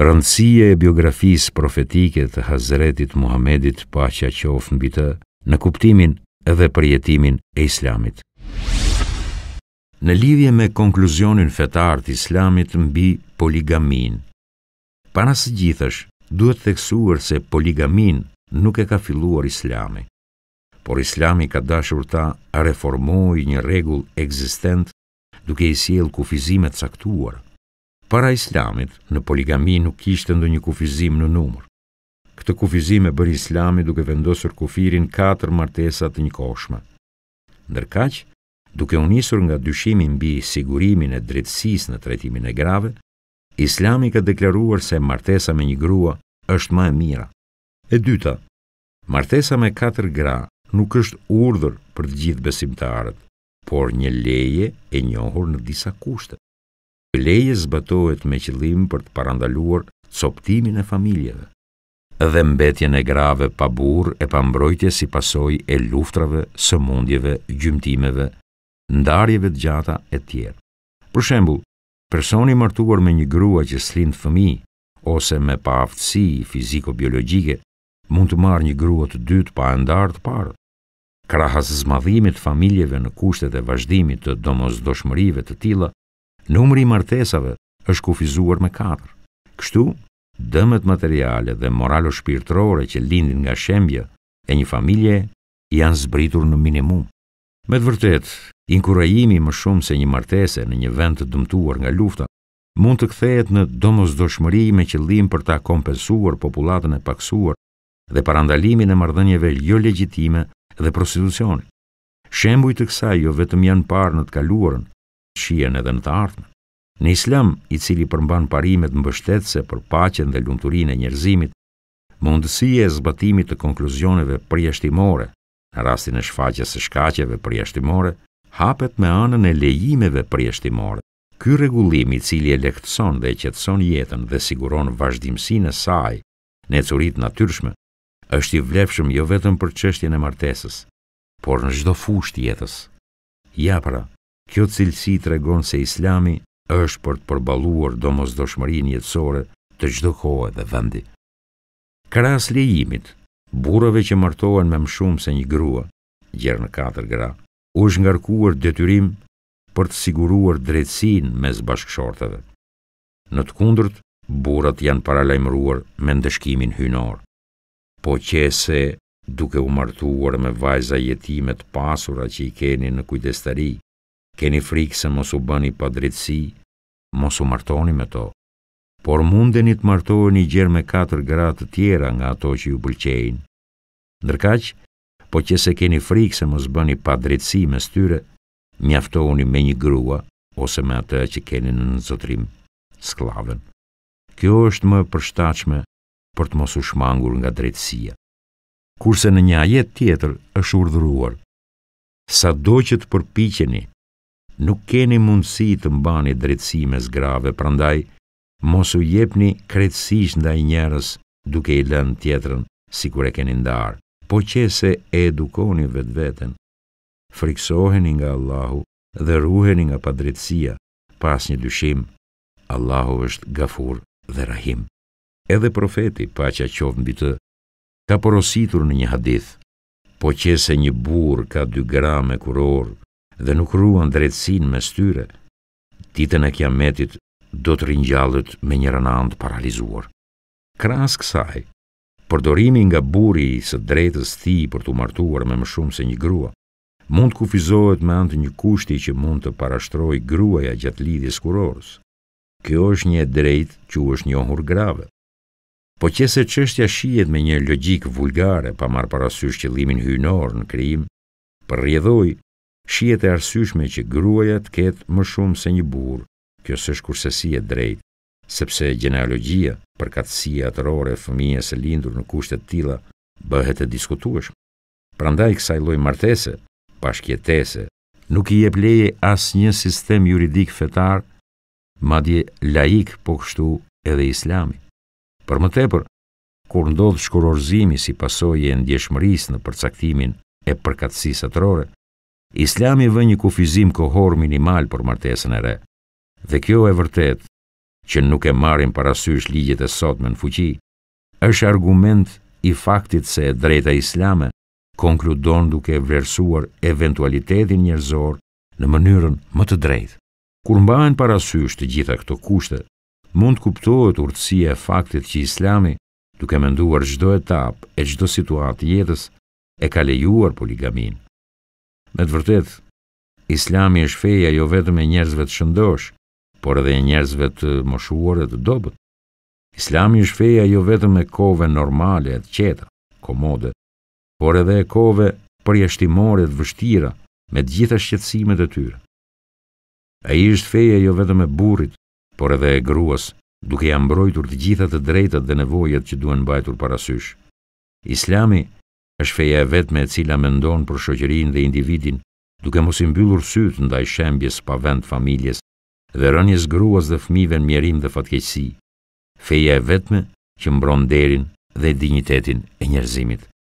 Rëndësia e biografisë profetike të Hazretit Muhammedit pa që mbi të në bitë në kuptimin edhe përjetimin e islamit. Në lidhje me konkluzionin fetar të islamit në bi poligamin. Para së gjithësh, duhet theksuar se poligamin nuk e ka filluar islami, por islami ka dashur ta a reformoj një rregull ekzistent duke i siel kufizimet saktuar, para islamit, në poligami nuk ishte ndo një kufizim në numër. Këtë kufizim e bërë islami duke vendosur kufirin 4 martesat një koshma. Ndërkaq, duke unisur nga dyshimi mbi sigurimin e dretësis në tretimin e grave, islami ka deklaruar se martesa me një grua është ma e mira. E dyta, martesa me 4 gra nuk është urdhër për gjithë besimtarët, por një leje e njohur në disa kushtet. Leje zbatohet me qëllim për të parandaluar coptimin e familjeve dhe mbetjen e grave pa burr e pa mbrojtje si pasoj e luftrave, sëmundjeve, gjymtimeve, ndarjeve të gjata e tjerë. Për shembu, personi martuar me një grua që slindë fëmi ose me pa aftësi fiziko-biologjike mund të marrë një grua të dytë pa ndarë të parë. Krahas zmadhimit familjeve në kushtet e vazhdimit të domozdoshmërive të tila, Numri i martesave është kufizuar me 4. Kështu, dëmet materiale dhe moralo shpirtërore që lindin nga shembje e një familje janë zbritur në minimum. Me të vërtet, inkurajimi më shumë se një martese në një vend të dëmtuar nga lufta mund të kthehet në domosdoshmëri me qëllim për ta kompensuar popullatën e paksuar dhe parandalimin e marrëdhënieve jo legjitime dhe prostitucionit. Shembuj të kësaj jo vetëm janë parë në të kaluarën, shien edhe në të ardhmen. Në Islam, i cili përmban parimet mbështetëse për paqen dhe lumturinë e njerëzimit, mundësia e zbatimit të konkluzioneve përjashtimore në rastin e shfaqjes së shkaqeve përjashtimore hapet me anën e lejimeve përjashtimore. Ky rregullim i cili e lehtëson dhe e qetëson jetën dhe siguron vazhdimsinë e saj në ecurit natyrshme, është i vlefshëm jo vetëm për çështjen e martesës, por në çdo fushë të jetës. Ja pra, Kjo cilësi të regon se islami është për të përbaluar do mos doshmërin jetësore të gjdo kohë dhe vendi. Kras lejimit, burove që martohen me më shumë se një grua, gjerë në 4 gra, u është ngarkuar detyrim për të siguruar drejtsin mes bashkëshorteve. Në të kundërt, burat janë paralajmëruar me ndëshkimin hynor. Po që se duke u martuar me vajza jetimet pasura që i keni në kujdestari, keni frikë se mos u bëni pa drejtësi, mos u martoni me to, por mundeni të martoheni gjerë me katër gratë të tjera nga ato që ju pëlqejnë. Ndërkaq, po që se keni frikë se mos bëni pa drejtësi me styre, mjaftoni me një grua ose me atë që keni në nëzotrim, sklaven. Kjo është më përshtachme për të mos u shmangur nga drejtësia. Kurse në një ajet tjetër është urdhruar, sa do që të përpicheni nuk keni mundësi të mbani drejtësime zgrave, prandaj, mos u jepni krejtësisht ndaj njerës duke i lënë tjetërën si kure keni ndarë, po që se e edukoni vetë vetën, friksoheni nga Allahu dhe ruheni nga padrejtësia, pas një dyshim, Allahu është gafur dhe rahim. Edhe profeti, pa që a qovë mbi të, ka porositur në një hadith, po që se një burë ka dy grame kuror, kurorë, dhe nuk ruan drejtsin me styre, ditën e kiametit do të rinjallët me një rënandë paralizuar. Kras kësaj, përdorimi nga buri i së drejtës thi për të martuar me më shumë se një grua, mund kufizohet me antë një kushti që mund të parashtroj gruaja gjatë lidhjes kurorës. Kjo është një drejtë që u është një ohur grave. Po që se qështja shijet me një logik vulgare pa marë parasysh që limin hynor në krim, për rjedhoj, Shijet e arsyshme që gruaja të ketë më shumë se një burë, kjo së shkursesi e drejtë, sepse genealogia për katësia të rore e fëmijës e lindur në kushtet tila bëhet e diskutueshme. Prandaj kësaj loj martese, pashkjetese, nuk i jep leje as një sistem juridik fetar, madje laik po kështu edhe islami. Për më tepër, kur ndodhë shkurorzimi si pasoje e ndjeshmëris në përcaktimin e përkatsis atërore, Islami vë një kufizim kohor minimal për martesën e re. Dhe kjo e vërtet, që nuk e marim parasysh ligjet e sot me në fuqi, është argument i faktit se drejta islame konkludon duke vlerësuar eventualitetin njerëzor në mënyrën më të drejtë. Kur mbahen parasysh të gjitha këto kushte, mund kuptohet urtësia e faktit që Islami, duke menduar çdo etapë e çdo situatë jetës, e ka lejuar poligaminë. Me të vërtet, islami është feja jo vetëm e njerëzve të shëndosh, por edhe e njerëzve të moshuar e të dobët. Islami është feja jo vetëm e kove normale e të qeta, komode, por edhe e kove përjeshtimore të vështira me gjitha shqetsimet e tyre. A i është feja jo vetëm e burit, por edhe e gruas, duke jam brojtur të gjithat të drejtat dhe nevojet që duen bajtur parasysh. Islami është feja e vetme e cila mendon për shoqërinë dhe individin, duke mos i mbyllur syt ndaj shembjes pa vend familjes dhe rënies gruas dhe fëmijëve në mjerim dhe fatkeqësi. Feja e vetme që mbron derin dhe dinjitetin e njerëzimit.